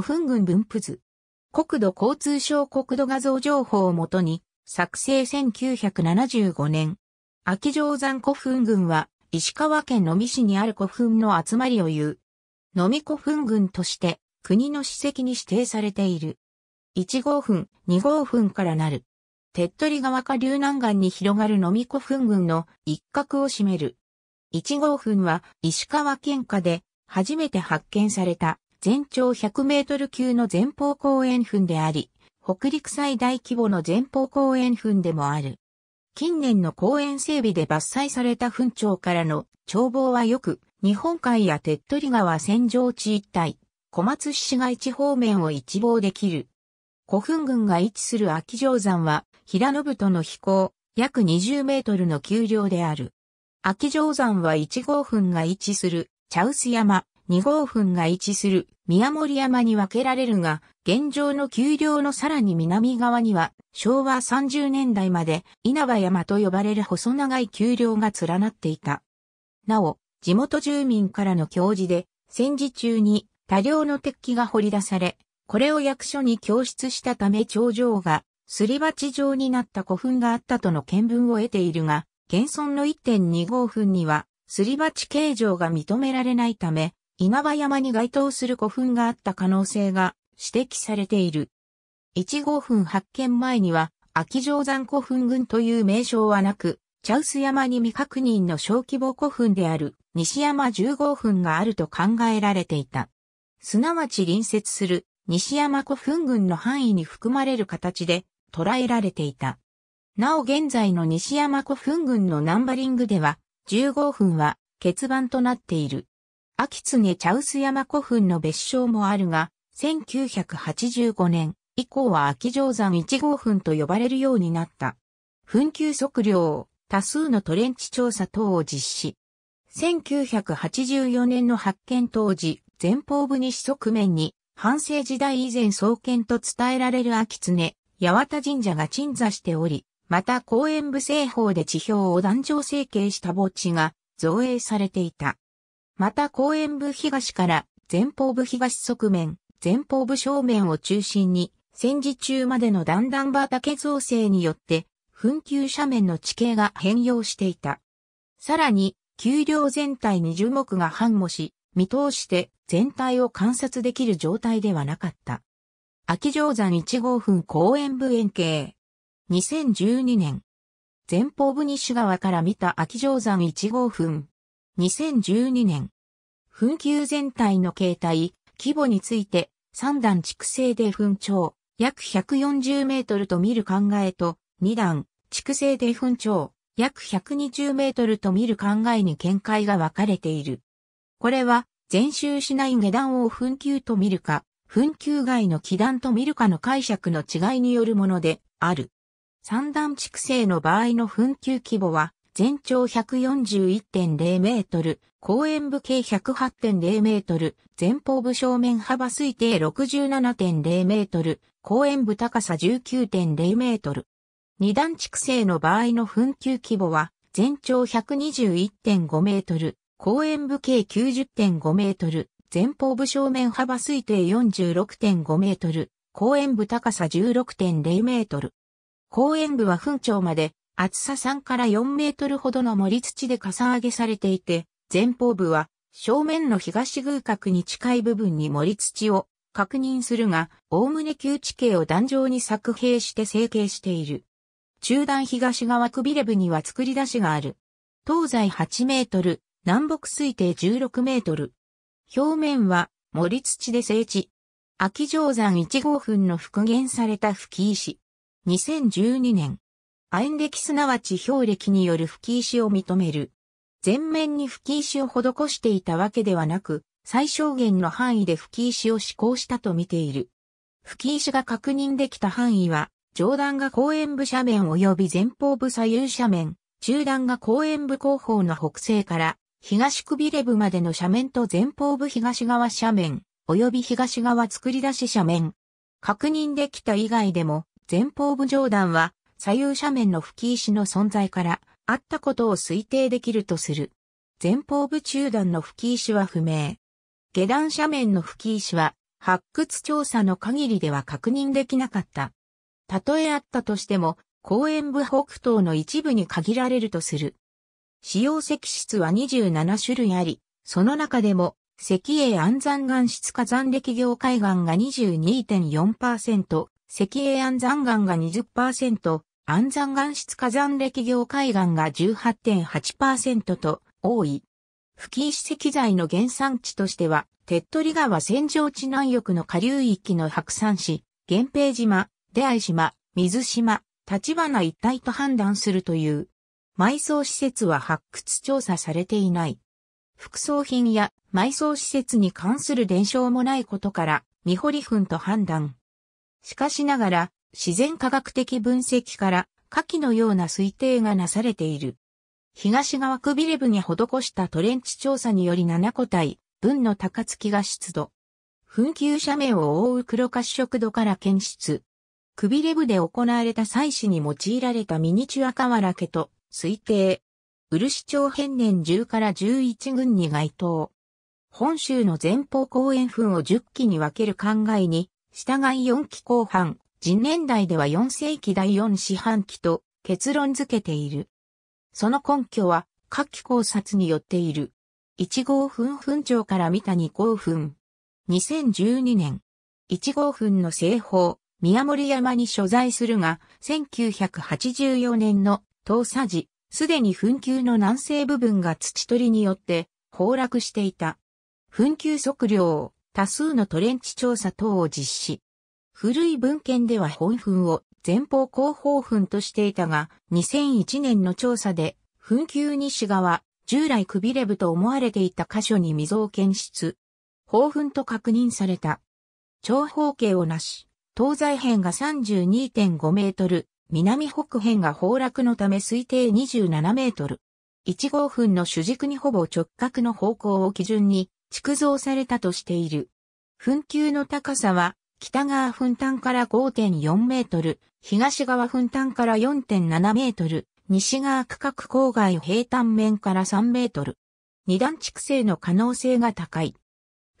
古墳群分布図。国土交通省国土画像情報をもとに、作成1975年。秋定山古墳群は、石川県能美市にある古墳の集まりを言う。能み古墳群として、国の史跡に指定されている。1号墳、2号墳からなる。手っ取り川下流南岸に広がる飲み古墳群の一角を占める。1号墳は石川県下で初めて発見された全長100メートル級の前方後円墳であり、北陸最大規模の前方後円墳でもある。近年の公園整備で伐採された墳長からの眺望はよく、日本海や手っ取り川線上地一帯、小松市市街地方面を一望できる。古墳群が位置する秋城山は、平信との飛行、約20メートルの丘陵である。秋城山は1号墳が位置する、茶臼山、2号墳が位置する宮森山に分けられるが、現状の丘陵のさらに南側には、昭和30年代まで稲葉山と呼ばれる細長い丘陵が連なっていた。なお、地元住民からの教示で、戦時中に多量の鉄器が掘り出され、これを役所に供出したため頂上が、すり鉢状になった古墳があったとの見聞を得ているが、現存の1.2号墳には、すり鉢形状が認められないため、稲葉山に該当する古墳があった可能性が指摘されている。1号墳発見前には、秋定山古墳群という名称はなく、茶臼山に未確認の小規模古墳である西山1 5号墳があると考えられていた。すなわち隣接する西山古墳群の範囲に含まれる形で捉えられていた。なお現在の西山古墳群のナンバリングでは、1 5号墳は欠番となっている。秋常茶臼山古墳の別称もあるが、1985年以降は秋定山1号墳と呼ばれるようになった。墳丘測量、を多数のトレンチ調査等を実施。1984年の発見当時、前方部西側面に、半世時代以前創建と伝えられる秋常、八幡神社が鎮座しており、また公園部西方で地表を壇上成形した墓地が造営されていた。また公園部東から前方部東側面、前方部正面を中心に、戦時中までの段々畑造成によって、紛糾斜面の地形が変容していた。さらに、丘陵全体に樹木が繁茂し、見通して全体を観察できる状態ではなかった。秋城山1号墳公園部円形。2012年。前方部西側から見た秋城山1号墳。2012年、紛糾全体の形態、規模について、3段築成で紛長、約140メートルと見る考えと、2段、築成で紛長、約120メートルと見る考えに見解が分かれている。これは、全周しない下段を紛糾と見るか、紛糾外の気段と見るかの解釈の違いによるものである。三段築成の場合の紛糾規模は、全長141.0メートル、後円部径108.0メートル、前方部正面幅推定67.0メートル、後円部高さ19.0メートル。二段築成の場合の紛糾規模は、全長121.5メートル、後円部径90.5メートル、前方部正面幅推定46.5メートル、後円部高さ16.0メートル。後円部は墳長まで厚さ3から4メートルほどの盛り土でかさ上げされていて、前方部は正面の東偶角に近い部分に盛り土を確認するが、おおむね旧地形を壇上に作平して成形している。中段東側くびれ部には作り出しがある。東西8メートル、南北推定16メートル。表面は森土で整地。秋定山1号墳の復元された吹石。2012年、ա յ 歴すなわち表歴による吹石を認める。全面に吹石を施していたわけではなく、最小限の範囲で吹石を施行したと見ている。吹石が確認できた範囲は、上段が公園部斜面及び前方部左右斜面、中段が公園部後方の北西から東くびれ部までの斜面と前方部東側斜面、及び東側作り出し斜面。確認できた以外でも、前方部上段は左右斜面の吹石の存在からあったことを推定できるとする。前方部中段の吹石は不明。下段斜面の吹石は発掘調査の限りでは確認できなかった。たとえあったとしても、公園部北東の一部に限られるとする。使用石質は27種類あり、その中でも、石英安山岩質火山歴業海岸が22.4%、石英安山岩が20%、安山岩質火山歴業海岸が18.8%と多い。付近史石材の原産地としては、手っ取り川戦場地南翼の下流域の白山市、源平島、出会島、水島、立花一帯と判断するという。埋葬施設は発掘調査されていない。副葬品や埋葬施設に関する伝承もないことから、見掘り墳と判断。しかしながら、自然科学的分析から下記のような推定がなされている。東側くびれ部に施したトレンチ調査により7個体、分の高月が出土。紛糾斜面を覆う黒褐色土から検出。くびれ部で行われた祭祀に用いられたミニチュア原家と推定。漆町変年10から11群に該当。本州の前方後円墳を10期に分ける考えに、従い4期後半、人年代では4世紀第4四半期と結論付けている。その根拠は、夏季考察によっている。1号墳墳長から見た2号墳。2012年。1号墳の西方、宮森山に所在するが、1984年の当査時、すでに墳丘の南西部分が土取りによって崩落していた。墳丘測量、を多数のトレンチ調査等を実施。古い文献では本墳を前方後方墳としていたが、2001年の調査で、墳丘西側、従来くびれ部と思われていた箇所に溝を検出。方墳と確認された。長方形をなし、東西辺が32.5メートル、南北辺が崩落のため推定27メートル。1号墳の主軸にほぼ直角の方向を基準に、築造されたとしている。墳丘の高さは北側分担から5.4メートル、東側分担から4.7メートル、西側区画郊外平坦面から3メートル。二段築成の可能性が高い。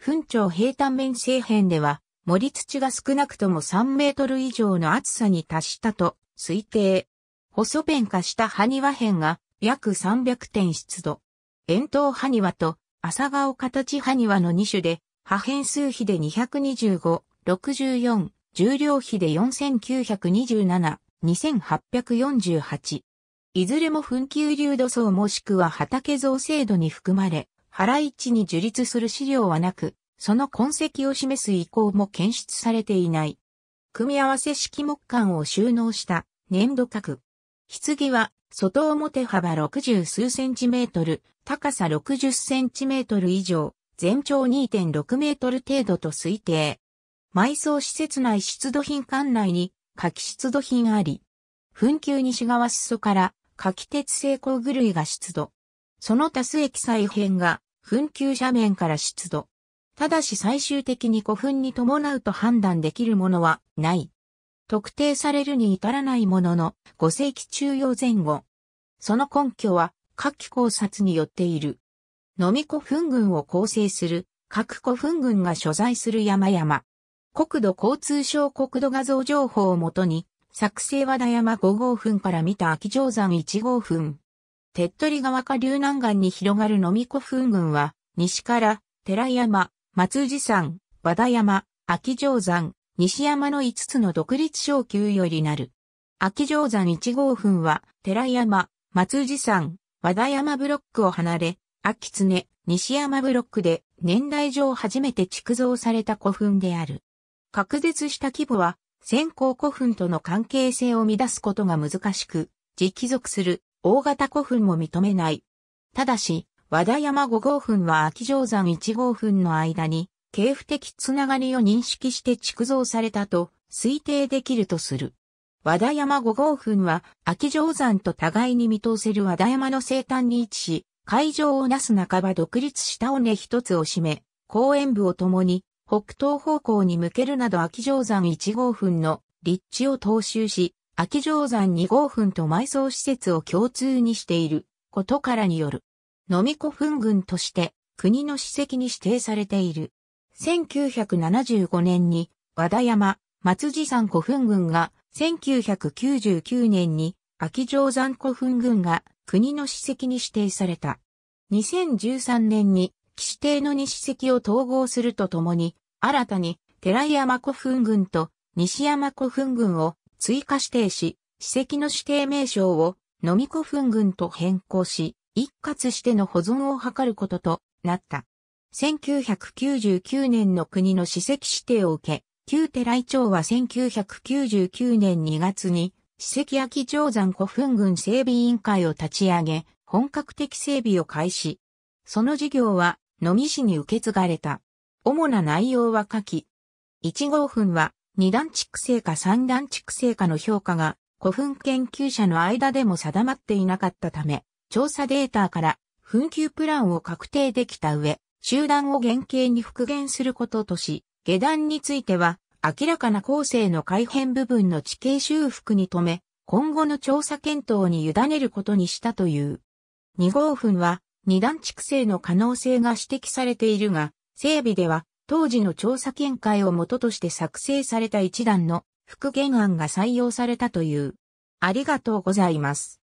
噴頂平坦面製辺では、森土が少なくとも3メートル以上の厚さに達したと推定。細弁化した埴輪辺が約300点湿度。円筒埴輪と朝顔形埴輪の2種で、破片数比で225、64、重量比で4927、2848。いずれも紛糾流土層もしくは畑造制度に含まれ、原市に樹立する資料はなく、その痕跡を示す意向も検出されていない。組み合わせ式木管を収納した粘土角。棺は外表幅60数センチメートル、高さ60センチメートル以上、全長2.6メートル程度と推定。埋葬施設内出土品館内に夏季出土品あり、墳丘西側裾から夏季鉄製工具類が出土。その多数液再編が墳丘斜面から出土。ただし最終的に古墳に伴うと判断できるものはない。特定されるに至らないものの5世紀中央前後。その根拠は夏季考察によっている。飲み古墳群を構成する各古墳群が所在する山々。国土交通省国土画像情報をもとに、作成和田山5号墳から見た秋城山1号墳。手っ取り川下流南岸に広がる飲み子墳群は、西から、寺山、松寺山、和田山、秋城山、西山の5つの独立小級よりなる。秋城山1号墳は、寺山、松寺山、和田山ブロックを離れ、秋常、西山ブロックで、年代上初めて築造された古墳である。隔絶した規模は、先行古墳との関係性を乱すことが難しく、直帰属する大型古墳も認めない。ただし、和田山五号墳は秋城山一号墳の間に、系譜的つながりを認識して築造されたと推定できるとする。和田山五号墳は秋城山と互いに見通せる和田山の西端に位置し、会場をなす半ば独立した尾根一つを占め、公園部を共に北東方向に向けるなど秋城山1号墳の立地を踏襲し、秋城山2号墳と埋葬施設を共通にしていることからによる。飲み子墳群として国の史跡に指定されている。1975年に和田山松寺山古墳群が1999年に秋城山古墳群が国の史跡に指定された。2013年に岸邸の西石を統合するとともに、新たに寺山古墳群と西山古墳群を追加指定し、史跡の指定名称を飲み古墳群と変更し、一括しての保存を図ることとなった。1999年の国の史跡指定を受け、旧寺井町は1999年2月に、史跡秋長山古墳群整備委員会を立ち上げ、本格的整備を開始。その事業は、のみ市に受け継がれた。主な内容は下記。1号墳は2段畜生か3段畜生かの評価が古墳研究者の間でも定まっていなかったため、調査データから墳丘プランを確定できた上、集団を原型に復元することとし、下段については明らかな後世の改変部分の地形修復に止め、今後の調査検討に委ねることにしたという。2号墳は二段蓄積の可能性が指摘されているが、整備では当時の調査見解を元として作成された一段の復元案が採用されたという。ありがとうございます。